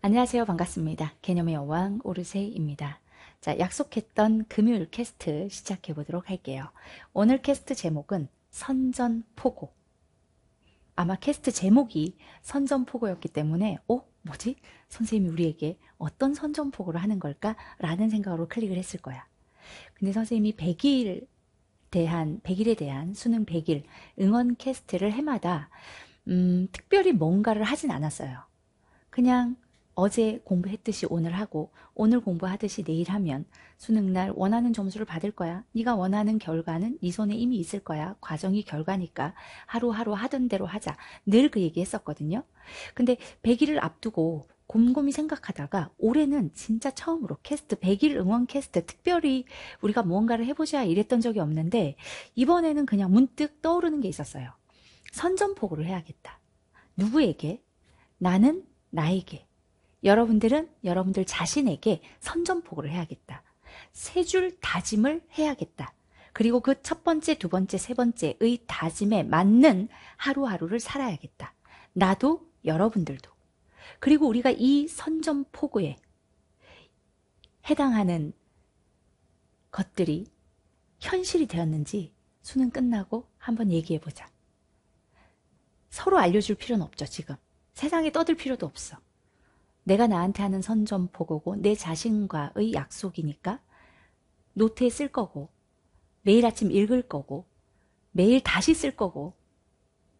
안녕하세요. 반갑습니다. 개념의 여왕 오르세입니다. 자, 약속했던 금요일 캐스트 시작해 보도록 할게요. 오늘 캐스트 제목은 선전포고. 아마 캐스트 제목이 선전포고였기 때문에 어? 뭐지? 선생님이 우리에게 어떤 선전포고를 하는 걸까? 라는 생각으로 클릭을 했을 거야. 근데 선생님이 100일 대한 100일에 대한 수능 100일 응원 캐스트를 해마다 음, 특별히 뭔가를 하진 않았어요. 그냥 어제 공부했듯이 오늘 하고 오늘 공부하듯이 내일 하면 수능날 원하는 점수를 받을 거야. 네가 원하는 결과는 네 손에 이미 있을 거야. 과정이 결과니까 하루하루 하던 대로 하자. 늘 그 얘기 했었거든요. 근데 100일을 앞두고 곰곰이 생각하다가 올해는 진짜 처음으로 캐스트 100일 응원 캐스트 특별히 우리가 무언가를 해보자 이랬던 적이 없는데 이번에는 그냥 문득 떠오르는 게 있었어요. 선전포고를 해야겠다. 누구에게? 나는 나에게. 여러분들은 여러분들 자신에게 선전포고를 해야겠다. 세 줄 다짐을 해야겠다. 그리고 그 첫 번째, 두 번째, 세 번째의 다짐에 맞는 하루하루를 살아야겠다. 나도 여러분들도. 그리고 우리가 이 선전포고에 해당하는 것들이 현실이 되었는지 수능 끝나고 한번 얘기해 보자. 서로 알려줄 필요는 없죠, 지금. 세상에 떠들 필요도 없어. 내가 나한테 하는 선전포고고 내 자신과의 약속이니까 노트에 쓸 거고 매일 아침 읽을 거고 매일 다시 쓸 거고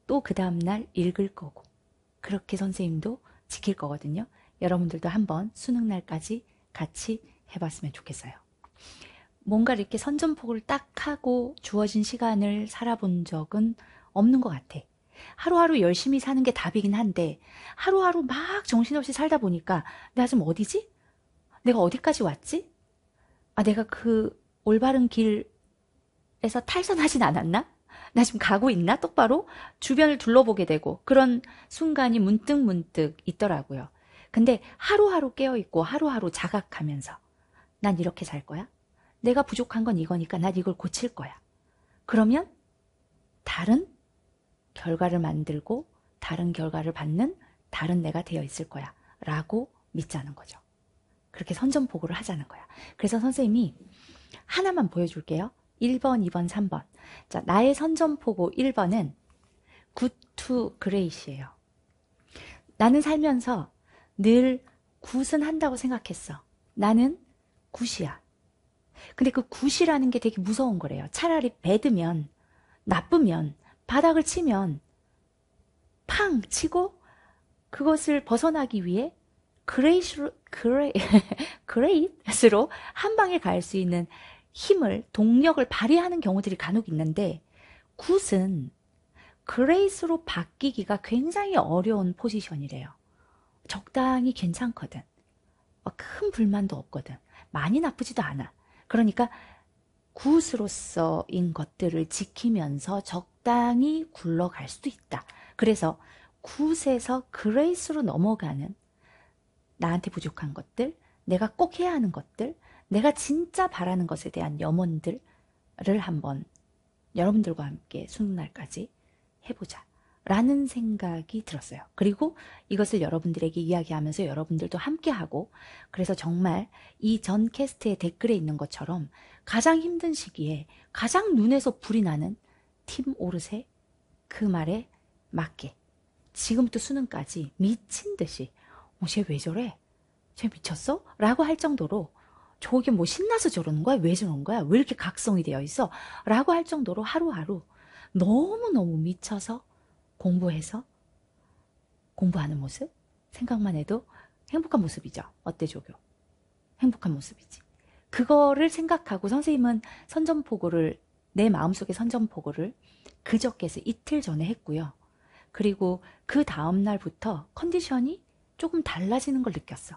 또 그 다음날 읽을 거고 그렇게 선생님도 지킬 거거든요. 여러분들도 한번 수능날까지 같이 해봤으면 좋겠어요. 뭔가 이렇게 선전포고를 딱 하고 주어진 시간을 살아본 적은 없는 것 같아. 하루하루 열심히 사는 게 답이긴 한데 하루하루 막 정신없이 살다 보니까 내가 지금 어디지? 내가 어디까지 왔지? 아 내가 그 올바른 길에서 탈선하진 않았나? 나 지금 가고 있나? 똑바로 주변을 둘러보게 되고 그런 순간이 문득 문득 있더라고요. 근데 하루하루 깨어있고 하루하루 자각하면서 난 이렇게 살 거야. 내가 부족한 건 이거니까 난 이걸 고칠 거야. 그러면 다른 결과를 만들고 다른 결과를 받는 다른 내가 되어 있을 거야 라고 믿자는 거죠. 그렇게 선전포고를 하자는 거야. 그래서 선생님이 하나만 보여줄게요. 1번, 2번, 3번. 자, 나의 선전포고 1번은 good to great이에요. 나는 살면서 늘 굿은 한다고 생각했어. 나는 굿이야. 근데 그 굿이라는 게 되게 무서운 거래요. 차라리 배드면, 나쁘면 바닥을 치면 팡 치고 그것을 벗어나기 위해 그레이스로 그레 그레이스로 한 방에 갈 수 있는 힘을 동력을 발휘하는 경우들이 간혹 있는데 굿은 그레이스로 바뀌기가 굉장히 어려운 포지션이래요. 적당히 괜찮거든. 어, 큰 불만도 없거든. 많이 나쁘지도 않아. 그러니까 굿으로서인 것들을 지키면서 적당히 굴러갈 수도 있다. 그래서 굿에서 그레이스로 넘어가는 나한테 부족한 것들, 내가 꼭 해야 하는 것들, 내가 진짜 바라는 것에 대한 염원들을 한번 여러분들과 함께 수능날까지 해보자. 라는 생각이 들었어요. 그리고 이것을 여러분들에게 이야기하면서 여러분들도 함께하고 그래서 정말 이 전 캐스트의 댓글에 있는 것처럼 가장 힘든 시기에 가장 눈에서 불이 나는 팀 오르세 그 말에 맞게 지금부터 수능까지 미친 듯이 어, 쟤 왜 저래? 쟤 미쳤어? 라고 할 정도로 저게 뭐 신나서 저러는 거야? 왜 저러는 거야? 왜 이렇게 각성이 되어 있어? 라고 할 정도로 하루하루 너무너무 미쳐서 공부해서 공부하는 모습, 생각만 해도 행복한 모습이죠. 어때 조교? 행복한 모습이지. 그거를 생각하고 선생님은 선전포고를 내마음속에 선전포고를 그저께서 이틀 전에 했고요. 그리고 그 다음 날부터 컨디션이 조금 달라지는 걸 느꼈어.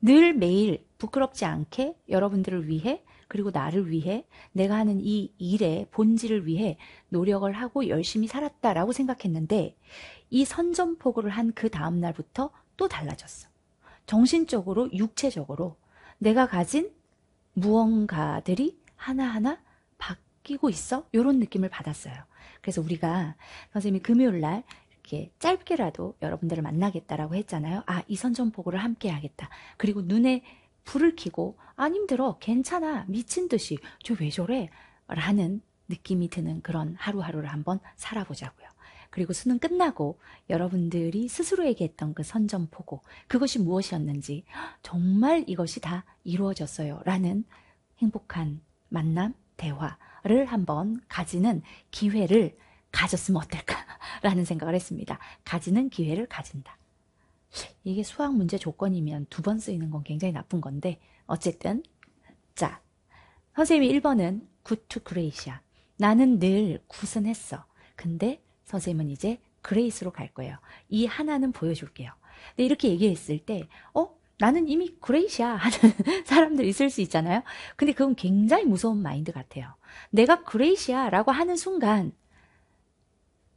늘 매일 부끄럽지 않게 여러분들을 위해 그리고 나를 위해 내가 하는 이 일의 본질을 위해 노력을 하고 열심히 살았다라고 생각했는데 이 선전포고를 한 그 다음 날부터 또 달라졌어. 정신적으로, 육체적으로 내가 가진 무언가들이 하나하나 바뀌고 있어? 이런 느낌을 받았어요. 그래서 우리가 선생님이 금요일 날 이렇게 짧게라도 여러분들을 만나겠다라고 했잖아요. 아, 이 선전포고를 함께 하겠다. 그리고 눈에 불을 켜고 안 힘들어 괜찮아 미친 듯이 저 왜 저래 라는 느낌이 드는 그런 하루하루를 한번 살아보자고요. 그리고 수능 끝나고 여러분들이 스스로에게 했던 그 선전포고 그것이 무엇이었는지 정말 이것이 다 이루어졌어요 라는 행복한 만남 대화를 한번 가지는 기회를 가졌으면 어떨까라는 생각을 했습니다. 가지는 기회를 가진다. 이게 수학 문제 조건이면 두 번 쓰이는 건 굉장히 나쁜 건데 어쨌든 자 선생님이 1번은 good to Gracia 나는 늘 굿은 했어 근데 선생님은 이제 그레이스로 갈 거예요 이 하나는 보여줄게요 근데 이렇게 얘기했을 때 어? 나는 이미 그레이시야 하는 사람들 있을 수 있잖아요. 근데 그건 굉장히 무서운 마인드 같아요. 내가 그레이시야라고 하는 순간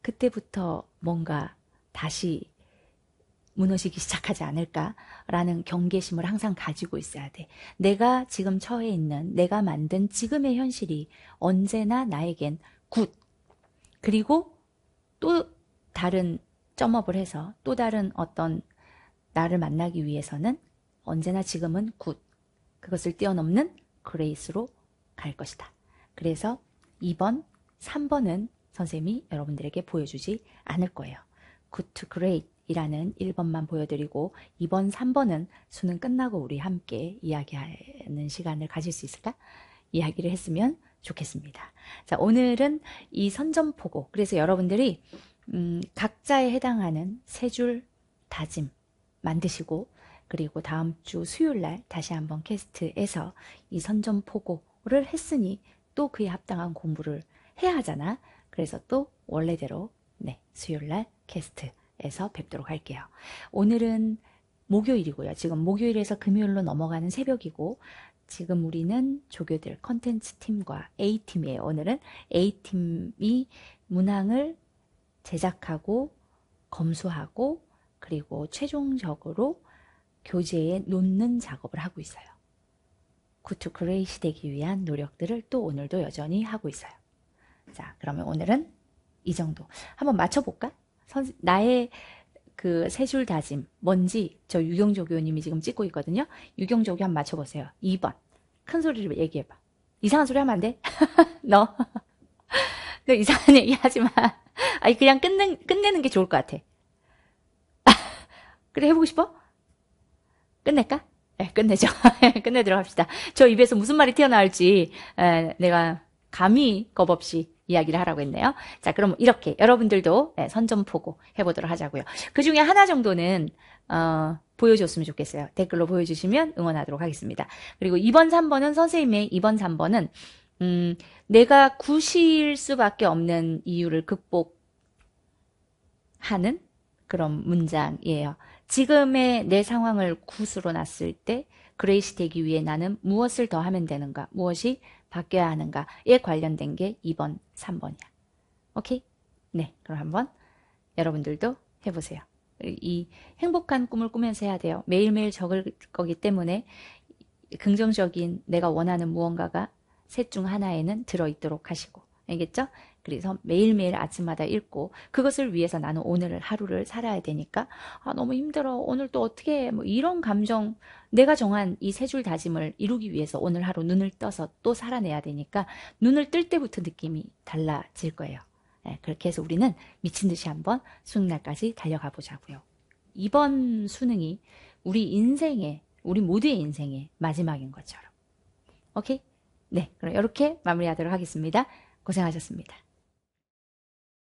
그때부터 뭔가 다시 무너지기 시작하지 않을까라는 경계심을 항상 가지고 있어야 돼. 내가 지금 처해 있는, 내가 만든 지금의 현실이 언제나 나에겐 굿. 그리고 또 다른 점업을 해서 또 다른 어떤 나를 만나기 위해서는 언제나 지금은 굿. 그것을 뛰어넘는 그레이스로 갈 것이다. 그래서 2번, 3번은 선생님이 여러분들에게 보여주지 않을 거예요. good to great. 이라는 1번만 보여드리고 2번, 3번은 수능 끝나고 우리 함께 이야기하는 시간을 가질 수 있을까? 이야기를 했으면 좋겠습니다. 자, 오늘은 이 선전포고. 그래서 여러분들이 음, 각자에 해당하는 세 줄 다짐 만드시고 그리고 다음 주 수요일 날 다시 한번 캐스트에서 이 선전포고를 했으니 또 그에 합당한 공부를 해야 하잖아. 그래서 또 원래대로 네, 수요일 날 캐스트 에서 뵙도록 할게요. 오늘은 목요일이고요. 지금 목요일에서 금요일로 넘어가는 새벽이고 지금 우리는 조교들 컨텐츠 팀과 A팀이에요. 오늘은 A팀이 문항을 제작하고 검수하고 그리고 최종적으로 교재에 놓는 작업을 하고 있어요. 구투크레이시 되기 위한 노력들을 또 오늘도 여전히 하고 있어요. 자, 그러면 오늘은 이 정도. 한번 맞춰볼까? 선, 나의 그 세 줄 다짐 뭔지 저 유경조 교님이 지금 찍고 있거든요. 유경조 교 한 번 맞춰보세요. 2번 큰 소리로 얘기해봐. 이상한 소리 하면 안 돼. 너. 너 이상한 얘기 하지 마. 아니 그냥 끝내, 끝내는 게 좋을 것 같아. 그래 해보고 싶어? 끝낼까? 네, 끝내죠. 예, 끝내도록 합시다. 저 입에서 무슨 말이 튀어나올지 에, 예, 내가 감히 겁 없이 이야기를 하라고 했네요. 자, 그럼 이렇게 여러분들도 예, 선전포고 해보도록 하자고요. 그 중에 하나 정도는 어, 보여줬으면 좋겠어요. 댓글로 보여주시면 응원하도록 하겠습니다. 그리고 2번, 3번은 선생님의 2번, 3번은 음, 내가 구실 수밖에 없는 이유를 극복하는 그런 문장이에요. 지금의 내 상황을 구으로 놨을 때 그레이시 되기 위해 나는 무엇을 더 하면 되는가, 무엇이 바뀌어야 하는가에 관련된 게 2번, 3번이야. 오케이? 네, 그럼 한번 여러분들도 해보세요. 이 행복한 꿈을 꾸면서 해야 돼요. 매일매일 적을 거기 때문에 긍정적인 내가 원하는 무언가가 셋 중 하나에는 들어있도록 하시고 알겠죠? 그래서 매일매일 아침마다 읽고 그것을 위해서 나는 오늘 하루를 살아야 되니까 아 너무 힘들어 오늘 또 어떻게 해? 뭐 이런 감정 내가 정한 이 세 줄 다짐을 이루기 위해서 오늘 하루 눈을 떠서 또 살아내야 되니까 눈을 뜰 때부터 느낌이 달라질 거예요. 네, 그렇게 해서 우리는 미친 듯이 한번 수능날까지 달려가 보자고요. 이번 수능이 우리 인생의 우리 모두의 인생의 마지막인 것처럼. 오케이? 네, 그럼 이렇게 마무리하도록 하겠습니다. 고생하셨습니다.